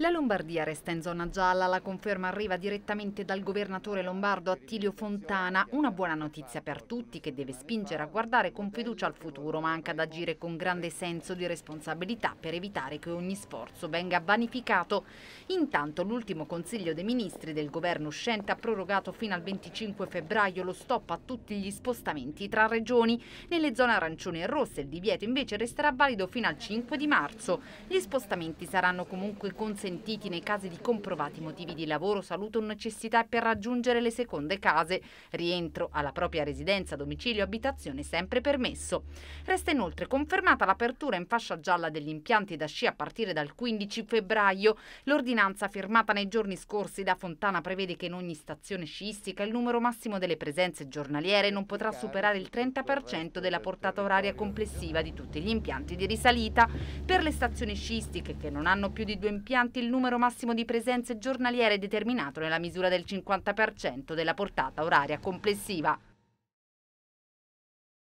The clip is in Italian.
La Lombardia resta in zona gialla, la conferma arriva direttamente dal governatore lombardo Attilio Fontana, una buona notizia per tutti che deve spingere a guardare con fiducia al futuro ma anche ad agire con grande senso di responsabilità per evitare che ogni sforzo venga vanificato. Intanto l'ultimo Consiglio dei Ministri del governo uscente ha prorogato fino al 25 febbraio lo stop a tutti gli spostamenti tra regioni. Nelle zone arancione e rosse il divieto invece resterà valido fino al 5 di marzo. Gli spostamenti saranno comunque consentiti consentiti nei casi di comprovati motivi di lavoro, saluto o necessità per raggiungere le seconde case. Rientro alla propria residenza, domicilio, abitazione sempre permesso. Resta inoltre confermata l'apertura in fascia gialla degli impianti da sci a partire dal 15 febbraio. L'ordinanza firmata nei giorni scorsi da Fontana prevede che in ogni stazione sciistica il numero massimo delle presenze giornaliere non potrà superare il 30% della portata oraria complessiva di tutti gli impianti di risalita. Per le stazioni sciistiche che non hanno più di due impianti studenti il numero massimo di presenze giornaliere è determinato nella misura del 50% della portata oraria complessiva.